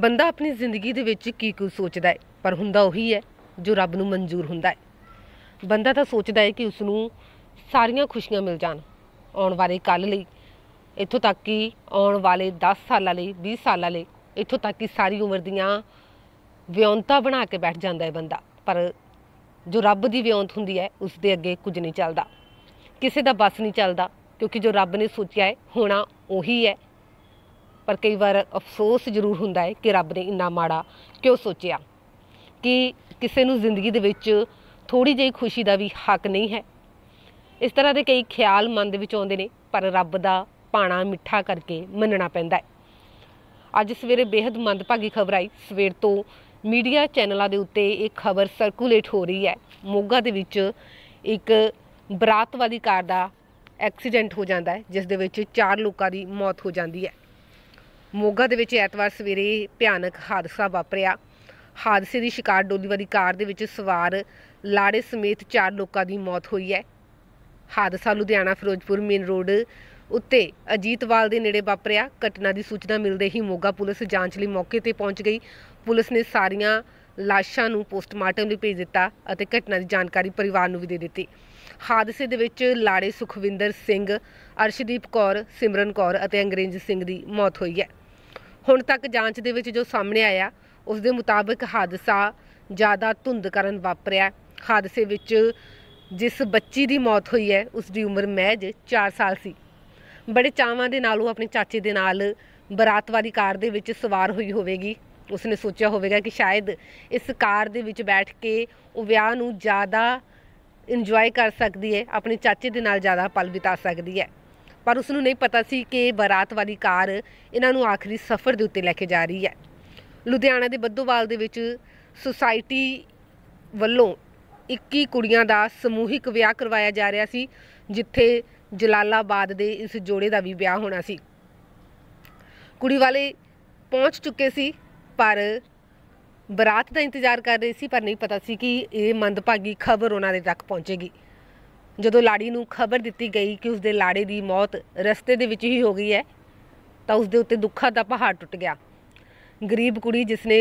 ਬੰਦਾ ਆਪਣੀ ਜ਼ਿੰਦਗੀ ਦੇ ਵਿੱਚ ਕੀ ਕੁਝ ਸੋਚਦਾ ਹੈ ਪਰ ਹੁੰਦਾ ਉਹੀ ਹੈ ਜੋ ਰੱਬ ਨੂੰ ਮਨਜ਼ੂਰ ਹੁੰਦਾ ਹੈ ਬੰਦਾ ਤਾਂ ਸੋਚਦਾ ਹੈ ਕਿ ਉਸ ਨੂੰ ਸਾਰੀਆਂ ਖੁਸ਼ੀਆਂ ਮਿਲ ਜਾਣ ਆਉਣ ਵਾਲੇ ਕੱਲ ਲਈ ਇੱਥੋਂ ਤੱਕ ਕਿ ਆਉਣ ਵਾਲੇ 10 ਸਾਲਾਂ ਲਈ 20 ਸਾਲਾਂ ਲਈ ਇੱਥੋਂ ਤੱਕ ਕਿ ਸਾਰੀ ਉਮਰ ਦੀਆਂ ਵਿਉਂਤਾ ਬਣਾ ਕੇ ਬੈਠ ਜਾਂਦਾ ਹੈ ਬੰਦਾ ਪਰ ਜੋ ਰੱਬ ਦੀ ਵਿਉਂਤ ਹੁੰਦੀ ਹੈ ਉਸ ਦੇ ਅੱਗੇ ਕੁਝ ਨਹੀਂ ਚੱਲਦਾ ਕਿਸੇ ਦਾ ਬਸ ਨਹੀਂ ਚੱਲਦਾ ਕਿਉਂਕਿ ਜੋ ਰੱਬ ਨੇ ਸੋਚਿਆ ਹੈ ਹੋਣਾ ਉਹੀ ਹੈ ਪਰ ਕਈ ਵਾਰ ਅਫਸੋਸ ਜ਼ਰੂਰ ਹੁੰਦਾ ਹੈ ਕਿ ਰੱਬ ਨੇ ਇੰਨਾ ਮਾੜਾ ਕਿਉਂ ਸੋਚਿਆ ਕਿ ਕਿਸੇ ਨੂੰ ਜ਼ਿੰਦਗੀ ਦੇ ਵਿੱਚ ਥੋੜੀ ਜਿਹੀ ਖੁਸ਼ੀ ਦਾ ਵੀ ਹੱਕ ਨਹੀਂ ਹੈ ਇਸ ਤਰ੍ਹਾਂ ਦੇ ਕਈ ਖਿਆਲ ਮਨ ਦੇ ਵਿੱਚ ਆਉਂਦੇ ਨੇ ਪਰ ਰੱਬ ਦਾ ਪਾਣਾ ਮਿੱਠਾ ਕਰਕੇ ਮੰਨਣਾ ਪੈਂਦਾ ਹੈ ਅੱਜ ਸਵੇਰੇ ਬੇहद ਮੰਦਭਾਗੀ ਖਬਰ ਆਈ ਸਵੇਰ ਤੋਂ ਮੀਡੀਆ ਚੈਨਲਾਂ ਦੇ ਉੱਤੇ ਇਹ ਖਬਰ ਸਰਕੂਲੇਟ ਹੋ ਰਹੀ ਹੈ ਮੋਗਾ ਦੇ ਵਿੱਚ ਇੱਕ ਬਰਾਤ ਵਾਲੀ ਕਾਰ ਦਾ ਐਕਸੀਡੈਂਟ ਹੋ ਜਾਂਦਾ ਹੈ ਜਿਸ ਦੇ ਵਿੱਚ ਚਾਰ ਲੋਕਾਂ ਦੀ ਮੌਤ ਹੋ ਜਾਂਦੀ ਹੈ ਮੋਗਾ ਦੇ ਵਿੱਚ ਐਤਵਾਰ ਸਵੇਰੇ ਭਿਆਨਕ ਹਾਦਸਾ ਵਾਪਰਿਆ ਹਾਦਸੇ ਦੀ ਸ਼ਿਕਾਰ ਡੋਲੀ ਵਾਲੀ ਕਾਰ ਦੇ ਵਿੱਚ ਸਵਾਰ ਲਾੜੇ ਸਮੇਤ ਚਾਰ ਲੋਕਾਂ ਦੀ ਮੌਤ ਹੋਈ ਹੈ ਹਾਦਸਾ ਲੁਧਿਆਣਾ ਫਿਰੋਜ਼ਪੁਰ ਮੇਨ ਰੋਡ ਉੱਤੇ ਅਜੀਤਵਾਲ ਦੇ ਨੇੜੇ ਵਾਪਰਿਆ ਘਟਨਾ ਦੀ ਸੂਚਨਾ ਮਿਲਦੇ ਹੀ ਮੋਗਾ ਪੁਲਿਸ ਜਾਂਚ ਲਈ ਮੌਕੇ ਤੇ ਪਹੁੰਚ ਗਈ ਪੁਲਿਸ ਨੇ ਸਾਰੀਆਂ ਲਾਸ਼ਾਂ ਨੂੰ ਪੋਸਟਮਾਰਟਮ ਲਈ ਭੇਜ ਦਿੱਤਾ ਅਤੇ ਘਟਨਾ ਦੀ ਜਾਣਕਾਰੀ ਪਰਿਵਾਰ ਨੂੰ ਵੀ ਦੇ ਦਿੱਤੀ ਹਾਦਸੇ ਦੇ ਵਿੱਚ ਲਾੜੇ ਸੁਖਵਿੰਦਰ ਸਿੰਘ ਅਰਸ਼ਦੀਪ ਕੌਰ ਸਿਮਰਨ ਕੌਰ ਅਤੇ ਅੰਗਰੇਜ਼ ਸਿੰਘ ਦੀ ਮੌਤ ਹੋਈ ਹੈ ਹੁਣ ਤੱਕ ਜਾਂਚ ਦੇ ਵਿੱਚ ਜੋ ਸਾਹਮਣੇ ਆਇਆ ਉਸ ਦੇ ਮੁਤਾਬਕ ਹਾਦਸਾ ਜ਼ਿਆਦਾ ਧੁੰਦ ਕਰਨ ਵਾਪਰਿਆ ਹਾਦਸੇ ਵਿੱਚ ਜਿਸ ਬੱਚੀ ਦੀ ਮੌਤ ਹੋਈ ਹੈ ਉਸ ਦੀ ਉਮਰ ਮਹਿਜ 4 ਸਾਲ ਸੀ ਬੜੇ ਚਾਵਾਂ ਦੇ ਨਾਲ ਉਹ ਆਪਣੇ ਚਾਚੇ ਦੇ ਨਾਲ ਬਰਾਤ ਵਾਲੀ ਕਾਰ ਦੇ ਵਿੱਚ ਸਵਾਰ ਹੋਈ ਹੋਵੇਗੀ ਉਸਨੇ ਸੋਚਿਆ ਹੋਵੇਗਾ ਕਿ ਸ਼ਾਇਦ ਇਸ ਕਾਰ ਦੇ ਵਿੱਚ ਬੈਠ ਕੇ ਉਹ ਵਿਆਹ ਨੂੰ ਜ਼ਿਆਦਾ ਇੰਜੋਏ ਕਰ ਸਕਦੀ ਹੈ ਆਪਣੇ ਚਾਚੇ ਦੇ ਨਾਲ ਜ਼ਿਆਦਾ ਪਲ ਬਿਤਾ ਸਕਦੀ ਹੈ ਪਰ ਉਸ ਨੂੰ ਨਹੀਂ ਪਤਾ ਸੀ ਕਿ ਬਰਾਤ ਵਾਲੀ ਕਾਰ ਇਹਨਾਂ ਨੂੰ ਆਖਰੀ ਸਫ਼ਰ ਦੇ ਉੱਤੇ ਲੈ ਕੇ ਜਾ ਰਹੀ ਹੈ ਲੁਧਿਆਣਾ ਦੇ ਬੱਦੋਵਾਲ ਦੇ ਵਿੱਚ ਸੁਸਾਇਟੀ ਵੱਲੋਂ 21 ਕੁੜੀਆਂ ਦਾ ਸਮੂਹਿਕ ਵਿਆਹ ਕਰਵਾਇਆ ਜਾ ਰਿਹਾ ਸੀ ਜਿੱਥੇ ਜਲਾਲਾਬਾਦ ਦੇ ਇਸ ਜੋੜੇ ਦਾ ਵੀ ਵਿਆਹ ਹੋਣਾ ਸੀ ਕੁੜੀ ਵਾਲੇ ਪਹੁੰਚ ਚੁੱਕੇ ਸੀ ਪਰ ਬਰਾਤ ਦਾ ਇੰਤਜ਼ਾਰ ਕਰ ਰਹੇ ਸੀ ਪਰ ਨਹੀਂ ਪਤਾ ਸੀ ਕਿ ਇਹ ਮੰਦਭਾਗੀ ਖਬਰ ਉਹਨਾਂ ਦੇ ਤੱਕ ਪਹੁੰਚੇਗੀ ਜਦੋਂ ਲਾੜੀ ਨੂੰ ਖਬਰ ਦਿੱਤੀ ਗਈ ਕਿ ਉਸਦੇ ਲਾੜੇ ਦੀ ਮੌਤ ਰਸਤੇ ਦੇ ਵਿੱਚ ਹੀ ਹੋ ਗਈ ਹੈ ਤਾਂ ਉਸਦੇ ਉੱਤੇ ਦੁੱਖਾਂ ਦਾ ਪਹਾੜ ਟੁੱਟ ਗਿਆ ਗਰੀਬ ਕੁੜੀ ਜਿਸਨੇ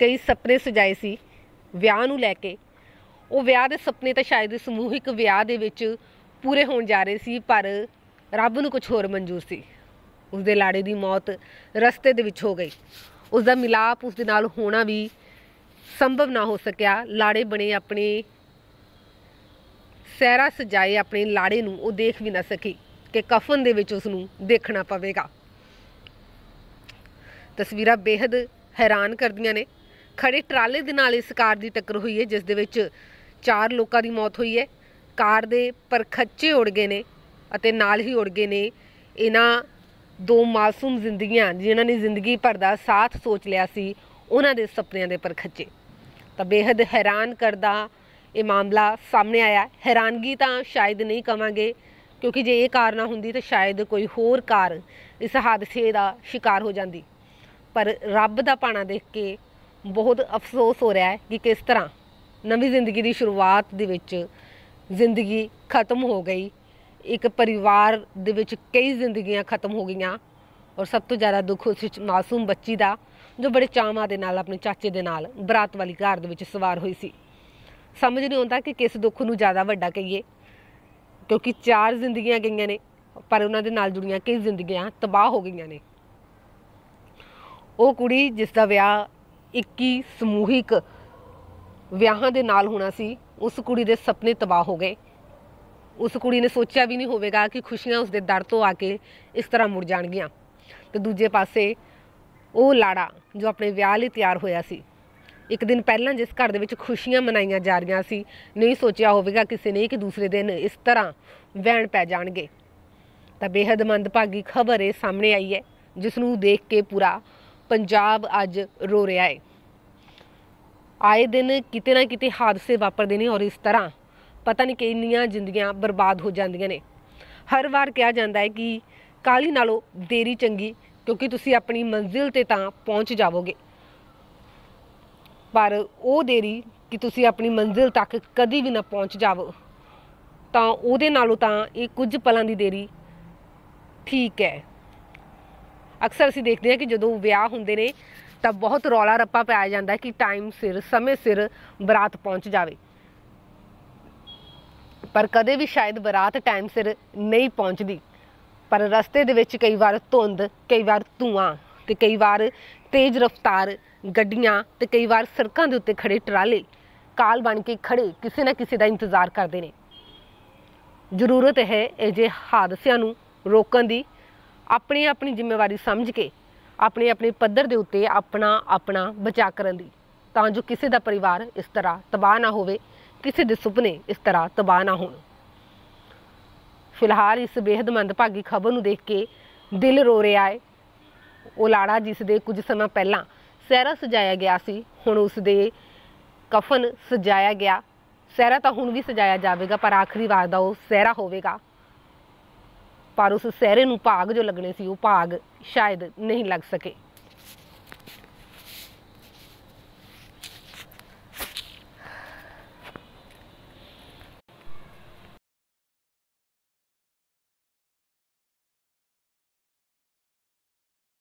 ਕਈ ਸੁਪਨੇ ਸਜਾਏ ਸੀ ਵਿਆਹ ਨੂੰ ਲੈ ਕੇ ਉਹ ਵਿਆਹ ਦੇ ਸੁਪਨੇ ਤਾਂ ਸ਼ਾਇਦ ਸਮੂਹਿਕ ਵਿਆਹ ਦੇ ਵਿੱਚ ਪੂਰੇ ਹੋਣ ਜਾ ਰਹੇ ਸੀ ਪਰ ਰੱਬ ਨੂੰ ਕੁਝ ਹੋਰ ਮਨਜ਼ੂਰ ਸੀ ਉਸਦੇ ਲਾੜੇ ਦੀ ਮੌਤ ਰਸਤੇ ਦੇ ਵਿੱਚ ਹੋ ਗਈ ਉਸ ਦਾ ਮਿਲਾਪ ਉਸ ਦੇ ਨਾਲ ਹੋਣਾ ਵੀ ਸੰਭਵ ਨਾ ਹੋ ਸਕਿਆ ਲਾੜੇ ਬਣੇ ਆਪਣੇ ਸਹਿਰਾ ਸਜਾਏ ਆਪਣੇ ਲਾੜੇ ਨੂੰ ਉਹ ਦੇਖ ਵੀ ਨਾ ਸਕੀ ਕਿ ਕਫਨ ਦੇ ਵਿੱਚ ਉਸ ਨੂੰ ਦੇਖਣਾ ਪਵੇਗਾ ਤਸਵੀਰਾਂ ਬੇहद ਹੈਰਾਨ ਕਰਦੀਆਂ ਨੇ ਖੜੇ ਟਰਾਲੇ ਦੇ ਨਾਲ ਇਸ ਕਾਰ ਦੀ ਟੱਕਰ ਹੋਈ ਹੈ ਜਿਸ ਦੇ ਵਿੱਚ ਚਾਰ ਲੋਕਾਂ ਦੀ ਮੌਤ ਹੋਈ ਹੈ ਕਾਰ ਦੇ ਪਰਖੱਚੇ ਉੜ ਗਏ ਨੇ ਅਤੇ ਨਾਲ ਹੀ ਉੜ ਗਏ ਨੇ ਇਹਨਾਂ ਦੋ ਮਾਸੂਮ ਜ਼ਿੰਦਗੀਆਂ ਜਿਨ੍ਹਾਂ ਨੇ ਜ਼ਿੰਦਗੀ ਭਰ ਦਾ ਸਾਥ ਸੋਚ ਲਿਆ ਸੀ ਉਹਨਾਂ ਦੇ ਸੁਪਨਿਆਂ ਦੇ ਪਰਖੱਚੇ ਤਾਂ ਬੇहद ਹੈਰਾਨ ਕਰਦਾ ਇਹ ਮਾਮਲਾ ਸਾਹਮਣੇ ਆਇਆ ਹੈਰਾਨਗੀ ਤਾਂ ਸ਼ਾਇਦ ਨਹੀਂ ਕਵਾਂਗੇ ਕਿਉਂਕਿ ਜੇ ਇਹ ਕਾਰ ਨਾ ਹੁੰਦੀ ਤਾਂ ਸ਼ਾਇਦ ਕੋਈ ਹੋਰ ਕਾਰ ਇਸ ਹਾਦਸੇ ਦਾ ਸ਼ਿਕਾਰ ਹੋ ਜਾਂਦੀ ਪਰ ਰੱਬ ਦਾ ਪਾਣਾ ਦੇਖ ਕੇ ਬਹੁਤ ਅਫਸੋਸ ਹੋ ਰਿਹਾ ਹੈ ਕਿ ਕਿਸ ਤਰ੍ਹਾਂ ਨਵੀਂ ਜ਼ਿੰਦਗੀ ਦੀ ਸ਼ੁਰੂਆਤ ਦੇ ਵਿੱਚ ਜ਼ਿੰਦਗੀ ਖਤਮ ਹੋ ਗਈ ਇੱਕ ਪਰਿਵਾਰ ਦੇ ਵਿੱਚ ਕਈ ਜ਼ਿੰਦਗੀਆਂ ਖਤਮ ਹੋ ਗਈਆਂ ਔਰ ਸਭ ਤੋਂ ਜ਼ਿਆਦਾ ਦੁੱਖ ਉਸ ਵਿੱਚ ਮਾਸੂਮ ਬੱਚੀ ਦਾ ਜੋ ਬੜੇ ਚਾਵਾਂ ਦੇ ਨਾਲ ਆਪਣੇ ਚਾਚੇ ਦੇ ਨਾਲ ਬਰਾਤ ਵਾਲੀ ਕਾਰ ਦੇ ਵਿੱਚ ਸਵਾਰ ਹੋਈ ਸੀ ਸਮਝ ਨਹੀਂ ਆਉਂਦਾ ਕਿ ਕਿਸ ਦੁੱਖ ਨੂੰ ਜ਼ਿਆਦਾ ਵੱਡਾ ਕਹੀਏ ਕਿਉਂਕਿ ਚਾਰ ਜ਼ਿੰਦਗੀਆਂ ਗਈਆਂ ਨੇ ਪਰ ਉਹਨਾਂ ਦੇ ਨਾਲ ਜੁੜੀਆਂ ਕਈ ਜ਼ਿੰਦਗੀਆਂ ਤਬਾਹ ਹੋ ਗਈਆਂ ਨੇ ਉਹ ਕੁੜੀ ਜਿਸ ਦਾ ਵਿਆਹ 21 ਸਮੂਹਿਕ ਵਿਆਹਾਂ ਦੇ ਨਾਲ ਹੋਣਾ ਸੀ ਉਸ ਕੁੜੀ ਦੇ ਸੁਪਨੇ ਤਬਾਹ ਹੋ ਗਏ ਉਸ ਕੁੜੀ ਨੇ ਸੋਚਿਆ ਵੀ ਨਹੀਂ ਹੋਵੇਗਾ ਕਿ ਖੁਸ਼ੀਆਂ ਉਸ ਦੇ ਦਰ ਤੋਂ ਆ ਕੇ ਇਸ ਤਰ੍ਹਾਂ ਮੁੜ ਜਾਣਗੀਆਂ ਤੇ ਦੂਜੇ ਪਾਸੇ ਉਹ ਲਾੜਾ ਜੋ ਆਪਣੇ ਵਿਆਹ ਲਈ ਤਿਆਰ ਹੋਇਆ ਸੀ ਇੱਕ ਦਿਨ ਪਹਿਲਾਂ ਜਿਸ ਘਰ ਦੇ ਵਿੱਚ ਖੁਸ਼ੀਆਂ ਮਨਾਈਆਂ ਜਾ ਰਹੀਆਂ ਸੀ ਨਹੀਂ ਸੋਚਿਆ ਹੋਵੇਗਾ ਕਿਸੇ ਨੇ ਕਿ ਦੂਸਰੇ ਦਿਨ ਇਸ ਤਰ੍ਹਾਂ ਵਹਿਣ ਪੈ ਜਾਣਗੇ ਤਾਂ ਬੇहद ਮੰਦਭਾਗੀ ਖਬਰ ਇਹ ਸਾਹਮਣੇ ਆਈ ਹੈ ਜਿਸ ਨੂੰ ਦੇਖ ਕੇ ਪੂਰਾ ਪੰਜਾਬ ਅੱਜ ਰੋ ਰਿਹਾ ਹੈ ਆਏ ਦਿਨ ਕਿਤੇ ਨਾ ਕਿਤੇ ਹਾਦਸੇ ਵਾਪਰਦੇ ਨੇ ਔਰ ਇਸ ਤਰ੍ਹਾਂ ਪਤਾ ਨਹੀਂ ਕਿੰਨੀਆਂ ਜ਼ਿੰਦਗੀਆਂ ਬਰਬਾਦ ਹੋ ਜਾਂਦੀਆਂ ਨੇ ਹਰ ਵਾਰ ਕਿਹਾ ਜਾਂਦਾ ਹੈ ਕਿ ਕਾਲੀ ਨਾਲੋਂ ਦੇਰੀ ਚੰਗੀ ਕਿਉਂਕਿ ਤੁਸੀਂ ਆਪਣੀ ਮੰਜ਼ਿਲ ਤੇ ਤਾਂ ਪਹੁੰਚ ਜਾਵੋਗੇ ਪਰ ਉਹ ਦੇਰੀ ਕਿ ਤੁਸੀਂ ਆਪਣੀ ਮੰਜ਼ਿਲ ਤੱਕ ਕਦੀ ਵੀ ਨਾ ਪਹੁੰਚ ਜਾਵੋ ਤਾਂ ਉਹਦੇ ਨਾਲੋਂ ਤਾਂ ਇਹ ਕੁਝ ਪਲਾਂ ਦੀ ਦੇਰੀ ਠੀਕ ਹੈ ਅਕਸਰ ਅਸੀਂ ਦੇਖਦੇ ਹਾਂ ਕਿ ਜਦੋਂ ਵਿਆਹ ਹੁੰਦੇ ਨੇ ਤਾਂ ਬਹੁਤ ਰੌਲਾ ਰੱਪਾ ਪਾਇਆ ਜਾਂਦਾ ਕਿ ਟਾਈਮ ਸਿਰ ਸਮੇਂ ਸਿਰ ਬਰਾਤ ਪਹੁੰਚ ਜਾਵੇ ਪਰ ਕਦੇ ਵੀ ਸ਼ਾਇਦ ਬਰਾਤ ਟਾਈਮ ਸਿਰ ਨਹੀਂ ਪਹੁੰਚਦੀ ਪਰ ਰਸਤੇ ਦੇ ਵਿੱਚ ਕਈ ਵਾਰ ਧੁੰਦ ਕਈ ਵਾਰ ਧੂਆਂ ਤੇ ਕਈ ਵਾਰ ਤੇਜ਼ ਰਫ਼ਤਾਰ ਗੱਡੀਆਂ ਤੇ ਕਈ ਵਾਰ ਸੜਕਾਂ ਦੇ ਉੱਤੇ ਖੜੇ ਟਰਾਲੇ ਕਾਲ ਬਣ ਕੇ ਖੜੇ ਕਿਸੇ ਨਾ ਕਿਸੇ ਦਾ ਇੰਤਜ਼ਾਰ ਕਰਦੇ ਨੇ ਜ਼ਰੂਰਤ ਹੈ ਇਹ ਜੇ ਹਾਦਸਿਆਂ ਨੂੰ ਰੋਕਣ ਦੀ ਆਪਣੀ ਆਪਣੀ ਜ਼ਿੰਮੇਵਾਰੀ ਸਮਝ ਕੇ ਆਪਣੇ ਆਪਣੇ ਪੱਧਰ ਦੇ ਉੱਤੇ ਆਪਣਾ ਆਪਣਾ ਬਚਾਅ ਕਰਨ ਦੀ ਤਾਂ ਜੋ ਕਿਸੇ ਦਾ ਪਰਿਵਾਰ ਇਸ ਤਰ੍ਹਾਂ ਤਬਾਹ ਨਾ ਹੋਵੇ ਕਿਸੇ ਦੇ ਸੁਪਨੇ ਇਸ ਤਰ੍ਹਾਂ ਤਬਾਹ ਨਾ ਹੋਣ ਫਿਲਹਾਲ ਇਸ ਬੇਹਦ ਮੰਦਭਾਗੀ ਖਬਰ ਨੂੰ ਦੇਖ ਕੇ ਦਿਲ ਰੋ ਰਿਹਾ ਹੈ ਉਲਾੜਾ ਜਿਸ ਦੇ ਕੁਝ ਸਮਾਂ ਪਹਿਲਾਂ ਸਹਿਰਾ ਸਜਾਇਆ ਗਿਆ ਸੀ ਹੁਣ ਉਸ ਦੇ ਕਫਨ ਸਜਾਇਆ ਗਿਆ ਸਹਿਰਾ ਤਾਂ ਹੁਣ ਵੀ ਸਜਾਇਆ ਜਾਵੇਗਾ ਪਰ ਆਖਰੀ ਵਾਰ ਦਾ ਉਹ ਸਹਿਰਾ ਹੋਵੇਗਾ ਪਰ ਉਸ ਸਹਿਰੇ ਨੂੰ ਭਾਗ ਜੋ ਲੱਗਣੇ ਸੀ ਉਹ ਭਾਗ ਸ਼ਾਇਦ ਨਹੀਂ ਲੱਗ ਸਕੇ